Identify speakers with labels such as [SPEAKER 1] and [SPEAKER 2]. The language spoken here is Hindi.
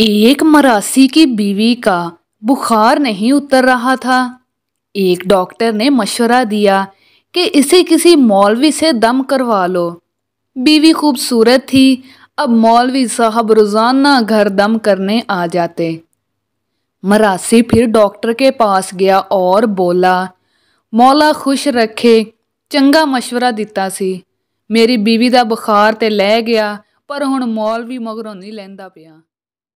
[SPEAKER 1] एक मरासी की बीवी का बुखार नहीं उतर रहा था एक डॉक्टर ने मशवरा दिया कि इसे किसी मौलवी से दम करवा लो बीवी खूबसूरत थी अब मौलवी साहब रोज़ाना घर दम करने आ जाते मरासी फिर डॉक्टर के पास गया और बोला मौला खुश रखे चंगा ਮਸ਼ਵਰਾ दिता सी
[SPEAKER 2] मेरी बीवी का बुखार तो ਲੈ गया पर हूँ मौलवी मगरों नहीं ਲੈਂਦਾ पिया